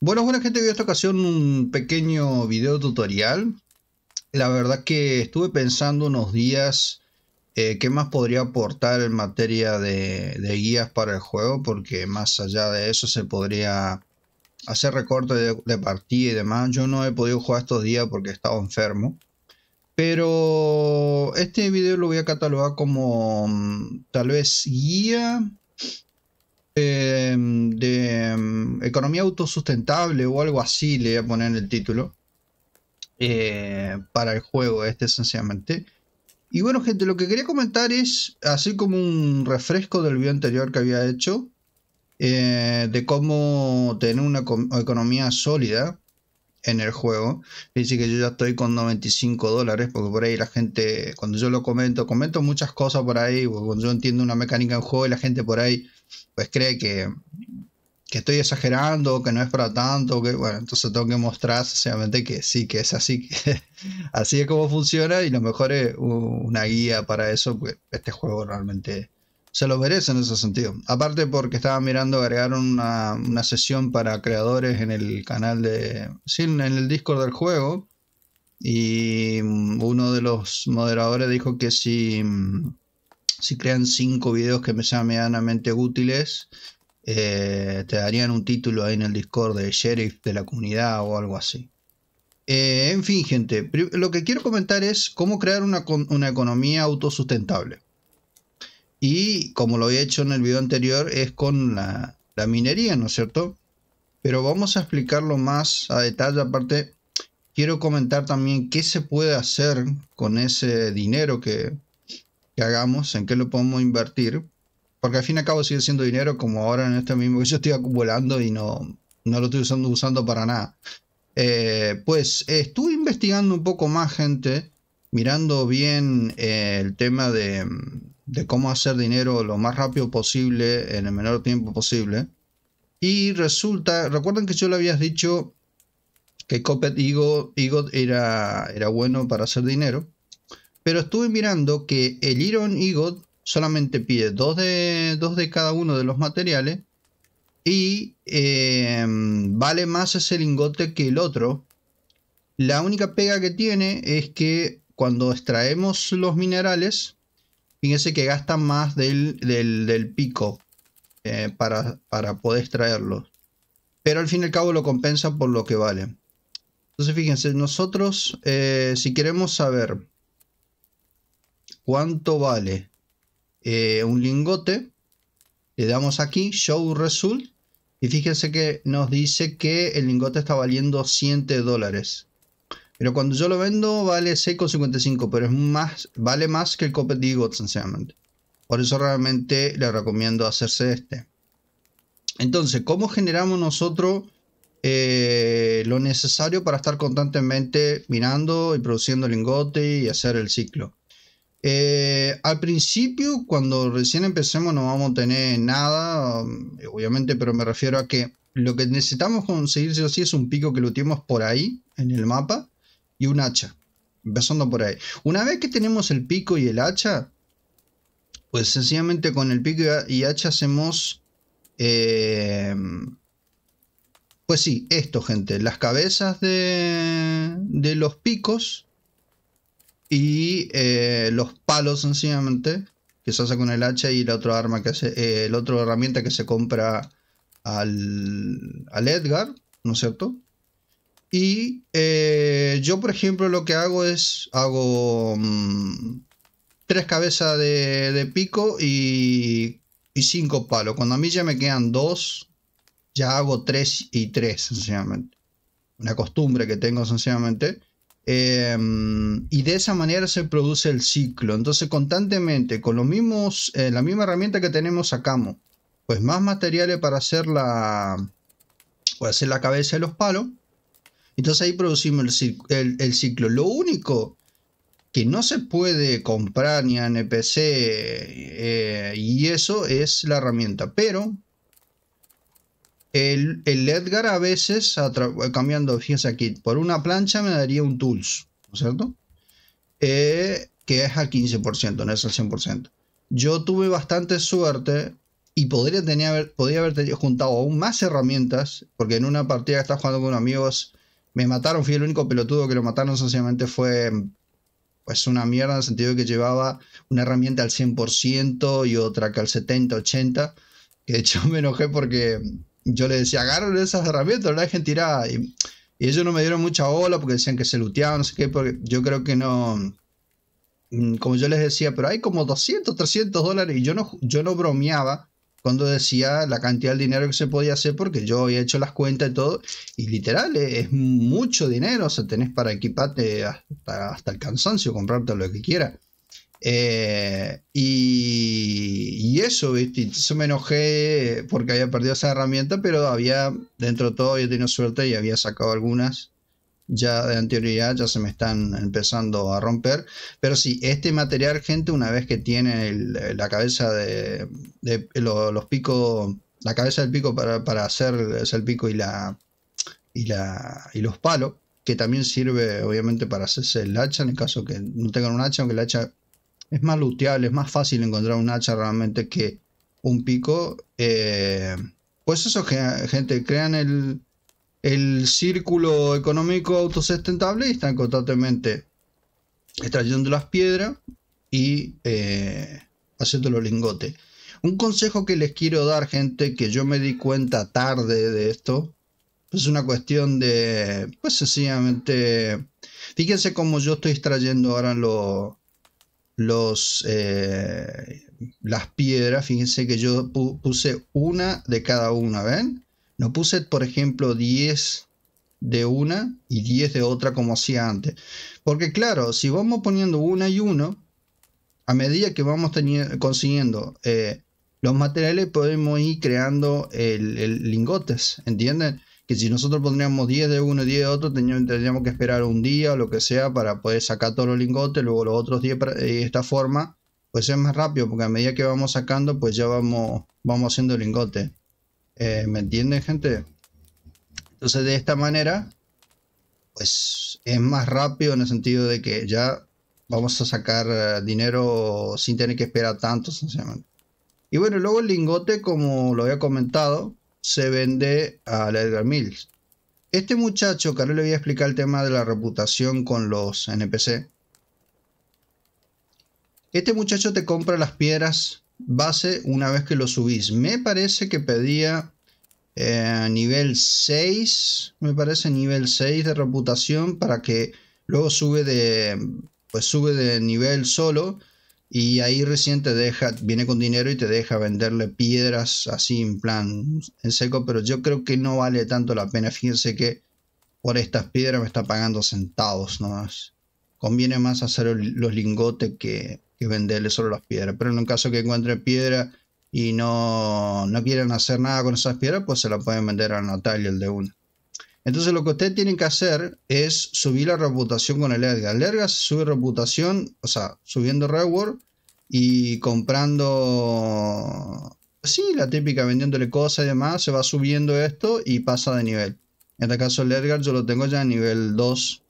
Bueno, buenas gente, en esta ocasión un pequeño video tutorial. La verdad que estuve pensando unos días eh, qué más podría aportar en materia de, guías para el juego, porque más allá de eso se podría hacer recortes de, de, partida y demás. Yo no he podido jugar estos días porque he estado enfermo. Pero este video lo voy a catalogar como mm, tal vez guía de mm, economía autosustentable o algo así, le voy a poner el título. Eh, para el juego este esencialmente. Y bueno gente, lo que quería comentar es, así como un refresco del video anterior que había hecho, eh, de cómo tener una economía sólida, en el juego. Dice que yo ya estoy con 95 dólares, porque por ahí la gente, cuando yo lo comento, comento muchas cosas por ahí, cuando yo entiendo una mecánica en juego y la gente por ahí pues cree que, que estoy exagerando, que no es para tanto, que bueno, entonces tengo que mostrar sencillamente que sí, que es así, que así es como funciona y lo mejor es una guía para eso, porque este juego realmente se lo merece en ese sentido. Aparte porque estaba mirando, agregaron una, sesión para creadores en el canal de... Sí, en el Discord del juego. Y uno de los moderadores dijo que si, si crean cinco videos que me sean medianamente útiles, eh, te darían un título ahí en el Discord de sheriff de la comunidad o algo así. Eh, en fin, gente, lo que quiero comentar es cómo crear una economía autosustentable. Y como lo he hecho en el video anterior, es con la, minería, ¿no es cierto? Pero vamos a explicarlo más a detalle. Aparte, quiero comentar también qué se puede hacer con ese dinero que, hagamos, en qué lo podemos invertir. Porque al fin y al cabo sigue siendo dinero como ahora en este mismo que yo estoy acumulando y no, lo estoy usando, para nada. Eh, pues estuve investigando un poco más, gente, mirando bien eh, el tema de, de cómo hacer dinero lo más rápido posible, en el menor tiempo posible. Y resulta, recuerden que yo le habías dicho que Copet Egot era, era bueno para hacer dinero. Pero estuve mirando que el Iron Egot solamente pide dos de, dos de cada uno de los materiales. Y em, vale más ese lingote que el otro. La única pega que tiene es que cuando extraemos los minerales, Fíjense que gastan más del, del, pico eh, para, poder extraerlo, Pero al fin y al cabo lo compensa por lo que vale. Entonces fíjense, nosotros eh, si queremos saber cuánto vale eh, un lingote, le damos aquí Show Result y fíjense que nos dice que el lingote está valiendo 100 dólares. Pero cuando yo lo vendo vale 6,55, pero es más, vale más que el Copet Digot, sencillamente. Por eso realmente le recomiendo hacerse este. Entonces, ¿cómo generamos nosotros eh, lo necesario para estar constantemente mirando y produciendo lingote y hacer el ciclo? Eh, al principio, cuando recién empecemos, no vamos a tener nada, um, obviamente, pero me refiero a que lo que necesitamos conseguir, si es un pico que lo tenemos por ahí, en el mapa, un hacha. Empezando por ahí. Una vez que tenemos el pico y el hacha, pues sencillamente con el pico y hacha hacemos... Eh, pues sí, esto gente, las cabezas de, de los picos y eh, los palos sencillamente que se hace con el hacha y la otra arma que hace eh, herramienta que se compra al, al Edgar, ¿no es cierto? Y eh, yo, por ejemplo, lo que hago es, hago mm, tres cabezas de, pico y, cinco palos. Cuando a mí ya me quedan dos, ya hago tres y tres, sencillamente. Una costumbre que tengo, sencillamente. Eh, mm, y de esa manera se produce el ciclo. Entonces, constantemente, con los mismos, eh, la misma herramienta que tenemos, sacamos pues más materiales para hacer la, para hacer la cabeza de los palos entonces ahí producimos el, ciclo. Lo único que no se puede comprar ni a NPC eh, y eso es la herramienta. Pero el, el Edgar a veces, cambiando, fíjense aquí, por una plancha me daría un tools, ¿no es cierto? Eh, que es al 15%, no es al 100%. Yo tuve bastante suerte y podría, tener, podría haber juntado aún más herramientas, porque en una partida que estás jugando con amigos me mataron, fui el único pelotudo que lo mataron, sencillamente fue pues una mierda en el sentido de que llevaba una herramienta al 100% y otra que al 70, 80, que de hecho me enojé porque yo le decía, agarren esas herramientas, la gente tirada. Y, y, ellos no me dieron mucha ola porque decían que se luteaban, no sé qué, porque yo creo que no, mm, como yo les decía, pero hay como 200, 300 dólares y yo no, yo no bromeaba cuando decía la cantidad de dinero que se podía hacer, porque yo había hecho las cuentas y todo, y literal, es, mucho dinero, o sea, tenés para equiparte hasta, el cansancio, comprarte lo que quieras. Eh, y, y, eso, ¿viste? eso me enojé porque había perdido esa herramienta, pero había, dentro de todo, yo tenido suerte y había sacado algunas ya de anterioridad ya se me están empezando a romper. Pero si este material, gente, una vez que tiene la cabeza de, los picos, la cabeza del pico para, para hacer el pico y la, y la y los palos, que también sirve obviamente para hacerse el hacha en el caso que no tengan un hacha, aunque el hacha es más luteable, es más fácil encontrar un hacha realmente que un pico. Eh, pues eso, gente, crean el, el círculo económico autosustentable y están constantemente extrayendo las piedras y eh, haciendo los lingotes. Un consejo que les quiero dar, gente, que yo me di cuenta tarde de esto, es una cuestión de, pues sencillamente, fíjense cómo yo estoy extrayendo ahora los los, eh, las piedras, fíjense que yo puse una de cada una, ¿ven? No puse, por ejemplo, 10 de una y 10 de otra como hacía antes. Porque claro, si vamos poniendo una y uno, a medida que vamos consiguiendo eh, los materiales, podemos ir creando el, lingotes, ¿entienden? Que si nosotros pondríamos 10 de uno y 10 de otro, tendríamos que esperar un día o lo que sea para poder sacar todos los lingotes, luego los otros 10 de eh, esta forma, pues es más rápido, porque a medida que vamos sacando, pues ya vamos, vamos haciendo lingotes. Eh, ¿Me entienden, gente? Entonces, de esta manera, pues es más rápido en el sentido de que ya vamos a sacar eh, dinero sin tener que esperar tanto, sencillamente. Y bueno, luego el lingote, como lo había comentado, se vende a Edgar Mills. Este muchacho, que ahora le voy a explicar el tema de la reputación con los NPC. Este muchacho te compra las piedras base una vez que lo subís. Me parece que pedía eh, nivel 6, me parece nivel 6 de reputación para que luego sube de, pues sube de nivel solo y ahí recién te deja, viene con dinero y te deja venderle piedras así en plan en seco, pero yo creo que no vale tanto la pena. Fíjense que por estas piedras me está pagando centavos nomás conviene más hacer los lingotes que, venderle solo las piedras. Pero en un caso que encuentre piedra y no, no quieran hacer nada con esas piedras, pues se las pueden vender a Natalia, el de una. Entonces lo que ustedes tienen que hacer es subir la reputación con el Edgar. El Edgar sube reputación, o sea, subiendo reward y comprando... Sí, la típica, vendiéndole cosas y demás, se va subiendo esto y pasa de nivel. En este caso el Edgar yo lo tengo ya a nivel 2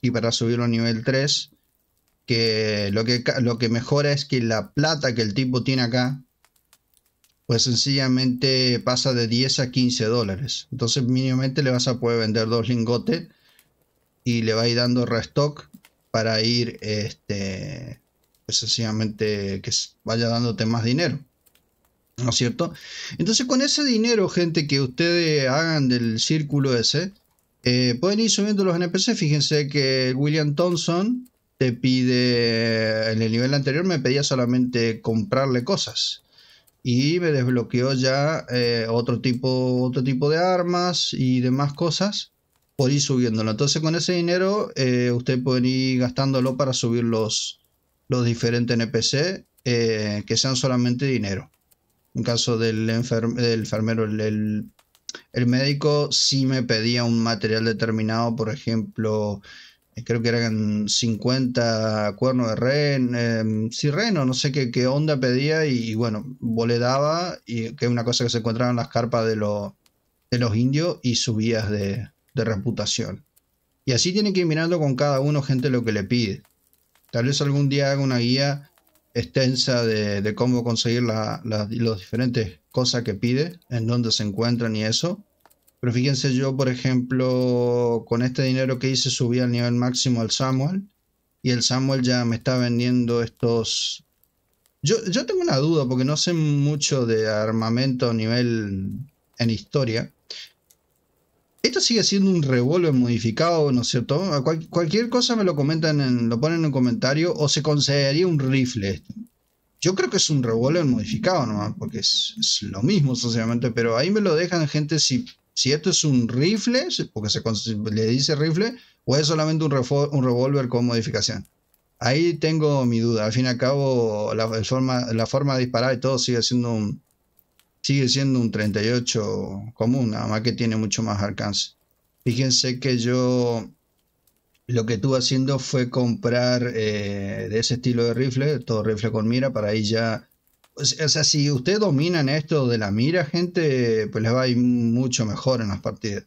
y para subirlo a nivel 3, que lo, que lo que mejora es que la plata que el tipo tiene acá, pues sencillamente pasa de 10 a 15 dólares. Entonces mínimamente le vas a poder vender dos lingotes y le va a ir dando restock para ir, este, pues sencillamente que vaya dándote más dinero. ¿No es cierto? Entonces con ese dinero, gente, que ustedes hagan del círculo ese, eh, pueden ir subiendo los NPC. Fíjense que William Thompson te pide, en el nivel anterior me pedía solamente comprarle cosas. Y me desbloqueó ya eh, otro, tipo, otro tipo de armas y demás cosas por ir subiéndolo. Entonces con ese dinero eh, usted puede ir gastándolo para subir los, los diferentes NPC que sean solamente dinero. En caso del, del enfermero, el el médico sí me pedía un material determinado, por ejemplo, eh, creo que eran 50 cuernos de ren, em, reno, no sé qué, onda pedía y, bueno, vos y, que es una cosa que se encontraba en las carpas de, los, indios y subías de, de reputación. Y así tiene que ir mirando con cada uno gente lo que le pide. Tal vez algún día haga una guía extensa de, cómo conseguir los diferentes cosa que pide, en dónde se encuentran y eso. Pero fíjense, yo por ejemplo, con este dinero que hice subí al nivel máximo al Samuel. Y el Samuel ya me está vendiendo estos... Yo, tengo una duda porque no sé mucho de armamento a nivel en historia. Esto sigue siendo un revólver modificado, ¿no es cierto? cualquier cosa me lo comentan, en, lo ponen en un comentario. O se consideraría un rifle yo creo que es un revólver modificado nomás, porque es, lo mismo sencillamente, pero ahí me lo dejan gente si, si esto es un rifle, porque se le dice rifle, o es solamente un, revólver con modificación. Ahí tengo mi duda. Al fin y al cabo, la, forma, la forma de disparar y todo sigue siendo un, sigue siendo un 38 común, nada más que tiene mucho más alcance. Fíjense que yo lo que estuve haciendo fue comprar eh, de ese estilo de rifle, todo rifle con mira, para ahí ya... Pues, o sea, si ustedes dominan esto de la mira, gente, pues les va a ir mucho mejor en las partidas.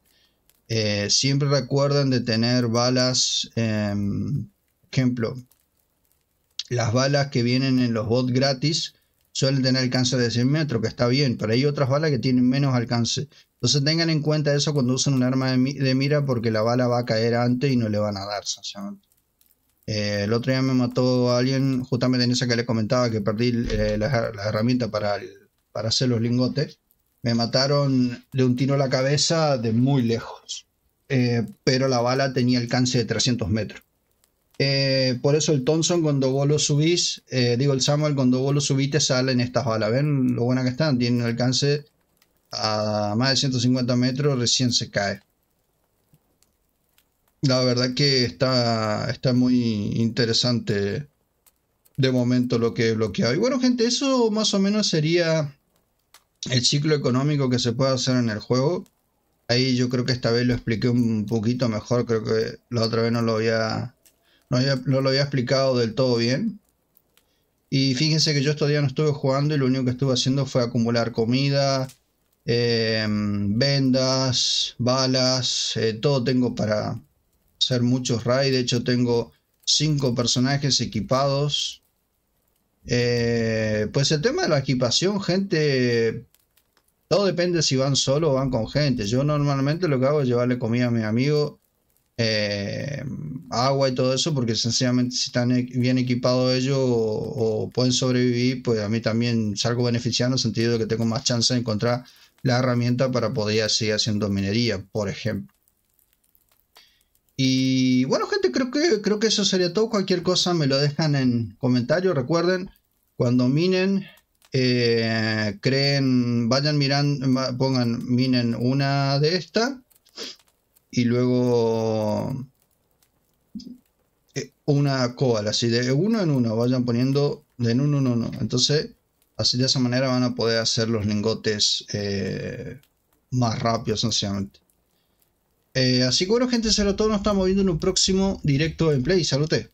Eh, siempre recuerden de tener balas, em, ejemplo, las balas que vienen en los bots gratis suelen tener alcance de 100 metros, que está bien, pero hay otras balas que tienen menos alcance. Entonces tengan en cuenta eso cuando usen un arma de, mira porque la bala va a caer antes y no le van a dar, eh, el otro día me mató alguien, justamente en esa que les comentaba que perdí eh, la, herramienta para, para hacer los lingotes. Me mataron de un tiro a la cabeza de muy lejos. Eh, pero la bala tenía alcance de 300 metros. por eso el Thompson cuando vos lo subís, digo el Samuel cuando vos lo subís te salen estas balas. ¿Ven lo buena que están? Tienen alcance a más de 150 metros recién se cae. La verdad que está, está muy interesante de momento lo que he bloqueado. Y bueno, gente, eso más o menos sería el ciclo económico que se puede hacer en el juego. Ahí yo creo que esta vez lo expliqué un poquito mejor. Creo que la otra vez no lo había, no, lo había explicado del todo bien. Y fíjense que yo todavía no estuve jugando y lo único que estuve haciendo fue acumular comida, Em, vendas, balas, eh, todo tengo para hacer muchos raids. De hecho, tengo cinco personajes equipados. Eh, pues el tema de la equipación, gente, todo depende si van solo o van con gente. Yo normalmente lo que hago es llevarle comida a mi amigo, em, agua y todo eso, porque sencillamente si están bien equipados ellos o, pueden sobrevivir, pues a mí también salgo beneficiando en el sentido de que tengo más chance de encontrar la herramienta para poder seguir haciendo minería, por ejemplo. Y bueno, gente, creo que, creo que eso sería todo. Cualquier cosa me lo dejan en comentarios. Recuerden, cuando minen, eh, creen, vayan mirando, pongan, minen una de esta y luego eh, una cola, Así de uno en uno, vayan poniendo de uno en uno. Entonces Así de esa manera van a poder hacer los lingotes eh, más rápidos, sencillamente. Eh, así que bueno, gente, será todo nos estamos viendo en un próximo directo en Play. Salute.